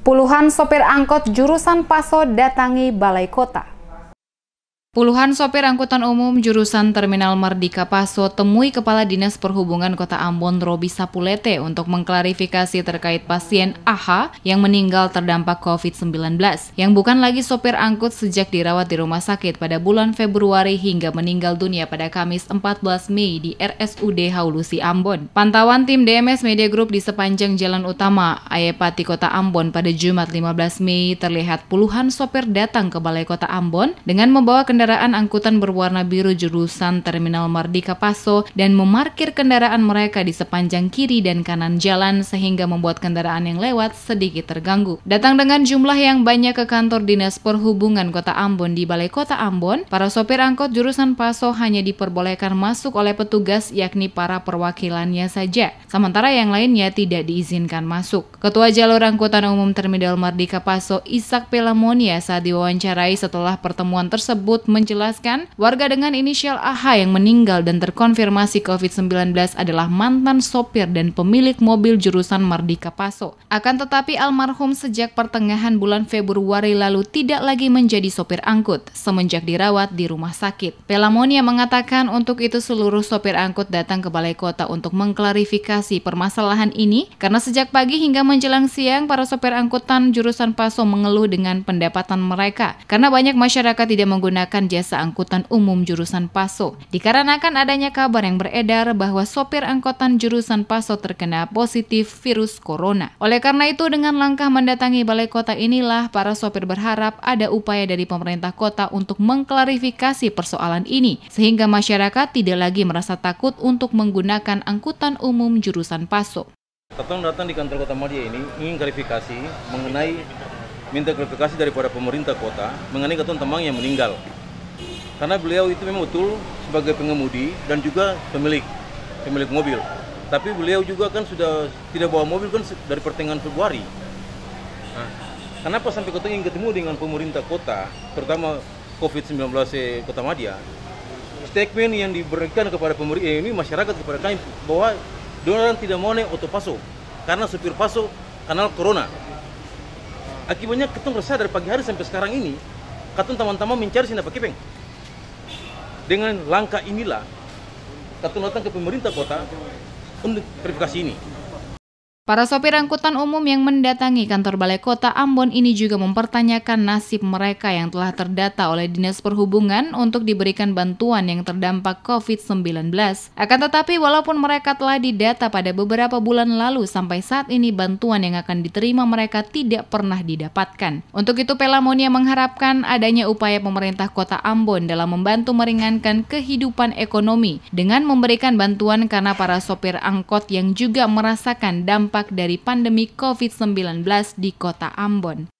Puluhan sopir angkot jurusan Paso datangi Balai Kota. Puluhan sopir angkutan umum jurusan Terminal Merdeka Paso temui Kepala Dinas Perhubungan Kota Ambon Robi Sapulete untuk mengklarifikasi terkait pasien AH yang meninggal terdampak COVID-19 yang bukan lagi sopir angkut sejak dirawat di rumah sakit pada bulan Februari hingga meninggal dunia pada Kamis 14 Mei di RSUD Haulusi Ambon. Pantauan tim DMS Media Group di sepanjang jalan utama Ayepati Kota Ambon pada Jumat 15 Mei terlihat puluhan sopir datang ke Balai Kota Ambon dengan membawa kendaraan kendaraan angkutan berwarna biru jurusan Terminal Mardika Paso dan memarkir kendaraan mereka di sepanjang kiri dan kanan jalan sehingga membuat kendaraan yang lewat sedikit terganggu. Datang dengan jumlah yang banyak ke kantor Dinas Perhubungan Kota Ambon di Balai Kota Ambon, para sopir angkot jurusan Paso hanya diperbolehkan masuk oleh petugas yakni para perwakilannya saja, sementara yang lainnya tidak diizinkan masuk. Ketua Jalur Angkutan Umum Terminal Mardika Paso Isak Pelamonia saat diwawancarai setelah pertemuan tersebut menjelaskan warga dengan inisial AH yang meninggal dan terkonfirmasi COVID-19 adalah mantan sopir dan pemilik mobil jurusan Mardika Paso. Akan tetapi almarhum sejak pertengahan bulan Februari lalu tidak lagi menjadi sopir angkut semenjak dirawat di rumah sakit. Pelamonia mengatakan untuk itu seluruh sopir angkut datang ke balai kota untuk mengklarifikasi permasalahan ini karena sejak pagi hingga menjelang siang para sopir angkutan jurusan Paso mengeluh dengan pendapatan mereka karena banyak masyarakat tidak menggunakan menggunakan jasa angkutan umum jurusan Paso. Dikarenakan adanya kabar yang beredar bahwa sopir angkutan jurusan Paso terkena positif virus corona. Oleh karena itu, dengan langkah mendatangi balai kota inilah para sopir berharap ada upaya dari pemerintah kota untuk mengklarifikasi persoalan ini, sehingga masyarakat tidak lagi merasa takut untuk menggunakan angkutan umum jurusan Paso. Tetang datang di kantor Kota Madia ini ingin klarifikasi mengenai minta klarifikasi daripada pemerintah kota mengenai ketua teman yang meninggal karena beliau itu memang betul sebagai pengemudi dan juga pemilik pemilik mobil tapi beliau juga kan sudah tidak bawa mobil kan dari pertengahan Februari nah, kenapa sampai ketemu ingin ketemu dengan pemerintah kota terutama COVID-19 Kota Madia statement yang diberikan kepada pemerintah eh, ini masyarakat kepada kami bahwa orang tidak mau naik otopaso karena supir paso kanal corona akibatnya ketemu resah dari pagi hari sampai sekarang ini katun teman-teman mencari sinapa kipeng dengan langkah inilah kita datang ke pemerintah kota untuk verifikasi ini. Para sopir angkutan umum yang mendatangi kantor Balai Kota Ambon ini juga mempertanyakan nasib mereka yang telah terdata oleh Dinas Perhubungan untuk diberikan bantuan yang terdampak COVID-19. Akan tetapi walaupun mereka telah didata pada beberapa bulan lalu sampai saat ini bantuan yang akan diterima mereka tidak pernah didapatkan. Untuk itu Pelamonia mengharapkan adanya upaya pemerintah Kota Ambon dalam membantu meringankan kehidupan ekonomi dengan memberikan bantuan karena para sopir angkot yang juga merasakan dampak dampak dari pandemi COVID-19 di kota Ambon.